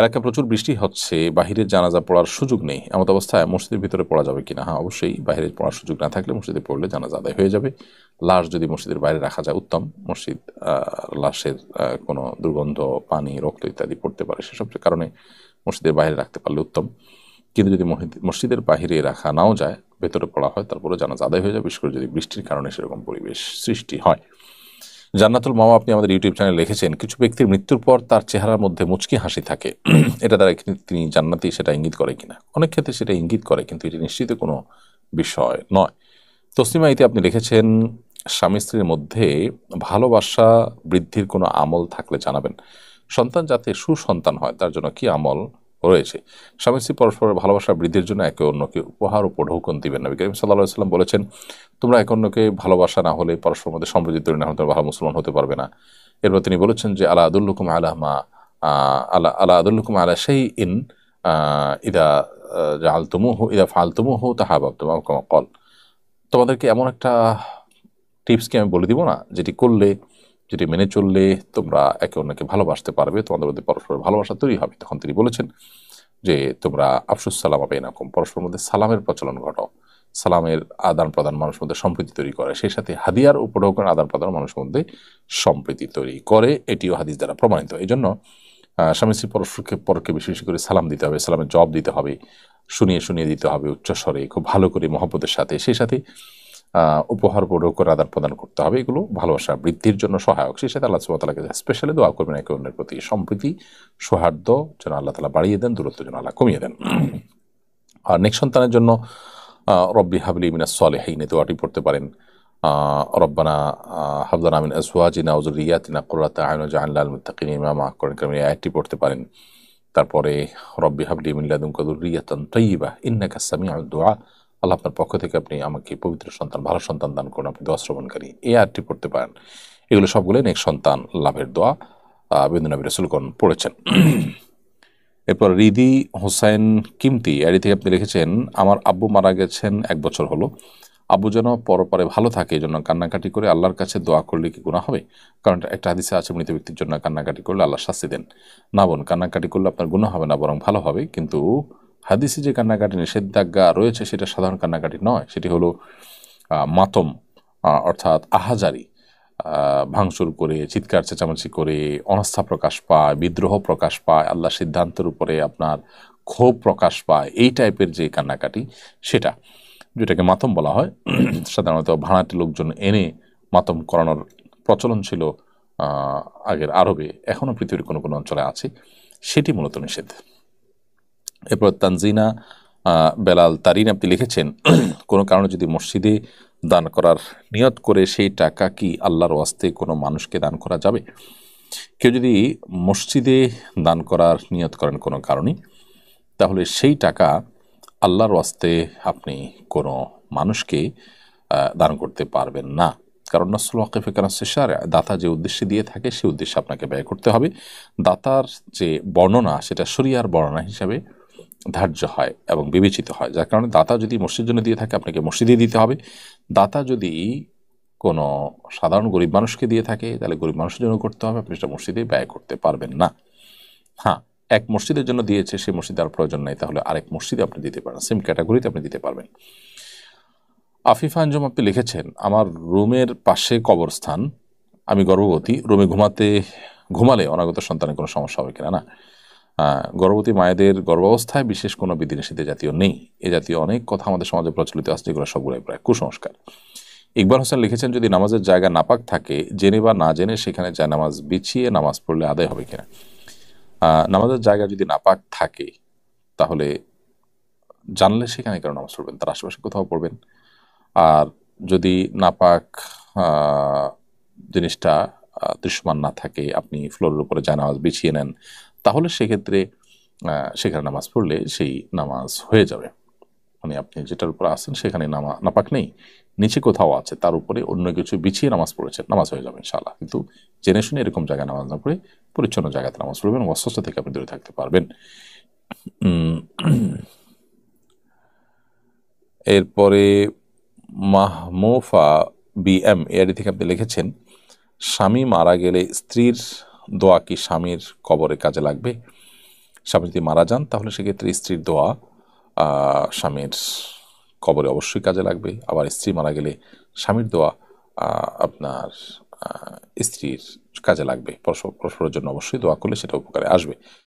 এলাকায় প্রচুর বৃষ্টি হচ্ছে বাহিরের জানাজা পড়ার সুযোগ নেই এমত অবস্থায় মসজিদের ভিতরে পড়া যাবে কিনা হ্যাঁ অবশ্যই বাইরে পড়ার সুযোগ না থাকলে মসজিদে পড়লে জানাজা আদায় হয়ে যাবে লাশ যদি মসজিদের বাইরে রাখা যায় উত্তম মসজিদ লাশের কোনো দুর্গন্ধ পানি রক্ত ইত্যাদি পড়তে পারে সেসব কারণে মসজিদের বাইরে রাখতে পারলে উত্তম কিন্তু যদি মসজিদের বাহিরে রাখা নাও যায় ভেতরে পড়া হয় তারপরে জানাজা আদায় হয়ে যায় বিশেষ করে যদি বৃষ্টির কারণে সেরকম পরিবেশ সৃষ্টি হয় জান্নাতুল মামা আপনি আমাদের ইউটিউব চ্যানেলে লিখেছেন কিছু ব্যক্তির মৃত্যুর পর তার চেহারার মধ্যে মুচকি হাসি থাকে এটা দ্বারা তিনি জান্নাতি সেটা ইঙ্গিত করে কিনা অনেক ক্ষেত্রে সেটা ইঙ্গিত করে কিন্তু এটি নিশ্চিত কোনো বিষয় নয় তসলিমা ইতি আপনি লিখেছেন স্বামী স্ত্রীর মধ্যে ভালোবাসা বৃদ্ধির কোনো আমল থাকলে জানাবেন সন্তান যাতে সুসন্তান হয় তার জন্য কি আমল রয়েছে স্বামী স্ত্রী পরস্পরের ভালোবাসা বৃদ্ধির জন্য একে অন্যকে উপহার ও পঢ়ৌকন দিবেন নবী করিম সাল্লাহ সাল্লাম বলেছেন তোমরা একে অন্যকে ভালোবাসা না হলে পরস্পর মধ্যে সম্প্রীতি তৈরি না হলে তোমরা ভালো মুসলমান হতে পারবে না এরপর তিনি বলেছেন যে আলা আদুল্লুকুম আলাহ মা আলা আলা আদুল্লুকুম আলা সেই ইন ইদা আলতুমুহ ইদা ফালতুমুহ তাহা তোমার কল তোমাদেরকে এমন একটা টিপস কি আমি বলে দিব না যেটি করলে যেটি মেনে চললে তোমরা একে অন্যকে ভালোবাসতে পারবে তোমাদের মধ্যে পরস্পরের ভালোবাসা তৈরি হবে তখন তিনি বলেছেন যে তোমরা আফসুস সালাম হবে এরকম পরস্পরের মধ্যে সালামের প্রচলন ঘটাও সালামের আদান প্রদান মানুষের মধ্যে সম্প্রীতি তৈরি করে সেই সাথে হাদিয়ার উপঢৌকন আদান প্রদান মানুষের মধ্যে সম্প্রীতি তৈরি করে এটিও হাদিস দ্বারা প্রমাণিত এই জন্য স্বামী স্ত্রী পরস্পরকে পরকে বিশেষ করে সালাম দিতে হবে সালামের জবাব দিতে হবে শুনিয়ে শুনিয়ে দিতে হবে উচ্চস্বরে খুব ভালো করে মহব্বতের সাথে সেই সাথে উপহার করে আদান প্রদান করতে হবে এগুলো ভালোবাসা বৃদ্ধির জন্য সহায়ক সেই সাথে আল্লাহ তালাকে স্পেশালি দোয়া করবেন একে অন্যের প্রতি সম্প্রীতি সৌহার্দ্য যেন আল্লাহ তালা বাড়িয়ে দেন দূরত্ব যেন আল্লাহ কমিয়ে দেন আর নেক্সট সন্তানের জন্য রব্বি হাবলি মিনাস সলেহীন এ দোয়াটি পড়তে পারেন রব্বানা হাবদানা মিন উজুর উজুরিয়াতিনা কুরাতা আয়না জাহান্লাল মুত্তাকিন ইমাম করেন কারণ আয়াতটি পড়তে পারেন তারপরে রব্বি হাবলি মিল্লাদুম কাদুরিয়াতান তৈবা ইন্নাকা সামিউদ দোয়া আল্লাহ আপনার পক্ষ থেকে আপনি আমাকে পবিত্র সন্তান ভালো সন্তান দান করুন আপনি দোয়া শ্রবণকারী এই আরটি পড়তে পারেন এগুলো সবগুলো নেক সন্তান লাভের দোয়া বিন্দু নবী রসুলগণ পড়েছেন এরপর রিদি হোসেন কিমতি এর থেকে আপনি লিখেছেন আমার আব্বু মারা গেছেন এক বছর হলো আব্বু যেন পরপরে ভালো থাকে এই জন্য কান্নাকাটি করে আল্লাহর কাছে দোয়া করলে কি গুণা হবে কারণ একটা হাদিসে আছে মৃত ব্যক্তির জন্য কান্নাকাটি করলে আল্লাহ শাস্তি দেন না বোন কান্নাকাটি করলে আপনার গুণা হবে না বরং ভালো হবে কিন্তু হাদিসে যে কান্নাকাটি নিষেধাজ্ঞা রয়েছে সেটা সাধারণ কান্নাকাটি নয় সেটি হলো মাতম অর্থাৎ আহাজারি ভাঙচুর করে চিৎকার চেঁচামেচি করে অনাস্থা প্রকাশ পায় বিদ্রোহ প্রকাশ পায় আল্লাহ সিদ্ধান্তের উপরে আপনার ক্ষোভ প্রকাশ পায় এই টাইপের যে কান্নাকাটি সেটা যেটাকে মাতম বলা হয় সাধারণত ভাড়াটি লোকজন এনে মাতম করানোর প্রচলন ছিল আগের আরবে এখনও পৃথিবীর কোনো কোনো অঞ্চলে আছে সেটি মূলত নিষেধ এরপর তানজিনা বেলাল তারিন আপনি লিখেছেন কোনো কারণে যদি মসজিদে দান করার নিয়ত করে সেই টাকা কি আল্লাহর ওয়াস্তে কোনো মানুষকে দান করা যাবে কেউ যদি মসজিদে দান করার নিয়ত করেন কোনো কারণে তাহলে সেই টাকা আল্লাহর ওয়াস্তে আপনি কোনো মানুষকে দান করতে পারবেন না কারণ নসল ওয়াকিফে কেন শেষার দাতা যে উদ্দেশ্যে দিয়ে থাকে সেই উদ্দেশ্যে আপনাকে ব্যয় করতে হবে দাতার যে বর্ণনা সেটা সরিয়ার বর্ণনা হিসাবে ধার্য হয় এবং বিবেচিত হয় যার কারণে দাতা যদি মসজিদের জন্য দিয়ে থাকে আপনাকে মসজিদে দিতে হবে দাতা যদি কোনো সাধারণ গরিব মানুষকে দিয়ে থাকে তাহলে গরিব মানুষের জন্য করতে হবে আপনি সেটা মসজিদে ব্যয় করতে পারবেন না হ্যাঁ এক মসজিদের জন্য দিয়েছে সেই মসজিদে আর প্রয়োজন নেই তাহলে আরেক মসজিদে আপনি দিতে পারেন সেম ক্যাটাগরিতে আপনি দিতে পারবেন আফিফা আঞ্জম আপনি লিখেছেন আমার রুমের পাশে কবরস্থান আমি গর্ভবতী রুমে ঘুমাতে ঘুমালে অনাগত সন্তানের কোনো সমস্যা হবে কিনা না গর্ভবতী মায়েদের গর্ভাবস্থায় বিশেষ কোনো বিধিনিষেধে জাতীয় নেই এ জাতীয় অনেক কথা আমাদের সমাজে প্রচলিত আছে যেগুলো সবগুলোই প্রায় কুসংস্কার ইকবাল হোসেন লিখেছেন যদি নামাজের জায়গা নাপাক থাকে জেনে বা না জেনে সেখানে যা নামাজ বিছিয়ে নামাজ পড়লে আদায় হবে কিনা নামাজের জায়গা যদি নাপাক থাকে তাহলে জানলে সেখানে কেন নামাজ পড়বেন তার আশেপাশে কোথাও পড়বেন আর যদি নাপাক জিনিসটা দৃশ্যমান না থাকে আপনি ফ্লোরের উপরে যা নামাজ বিছিয়ে নেন তাহলে সেক্ষেত্রে সেখানে নামাজ পড়লে সেই নামাজ হয়ে যাবে মানে আপনি যেটার উপর আসেন সেখানে নামা নাপাক নেই নিচে কোথাও আছে তার উপরে অন্য কিছু বিছিয়ে নামাজ পড়েছেন নামাজ হয়ে যাবে ইনশাল্লাহ কিন্তু জেনে শুনে এরকম জায়গায় নামাজ না পড়ে পরিচ্ছন্ন জায়গাতে নামাজ পড়বেন অস্বস্থ থেকে আপনি দূরে থাকতে পারবেন এরপরে মাহমোফা বিএম এআরডি থেকে আপনি লিখেছেন স্বামী মারা গেলে স্ত্রীর দোয়া কি স্বামীর কবরে কাজে লাগবে স্বামী যদি মারা যান তাহলে সেক্ষেত্রে স্ত্রীর দোয়া স্বামীর কবরে অবশ্যই কাজে লাগবে আবার স্ত্রী মারা গেলে স্বামীর দোয়া আপনার স্ত্রীর কাজে লাগবে পরস্পরের জন্য অবশ্যই দোয়া করলে সেটা উপকারে আসবে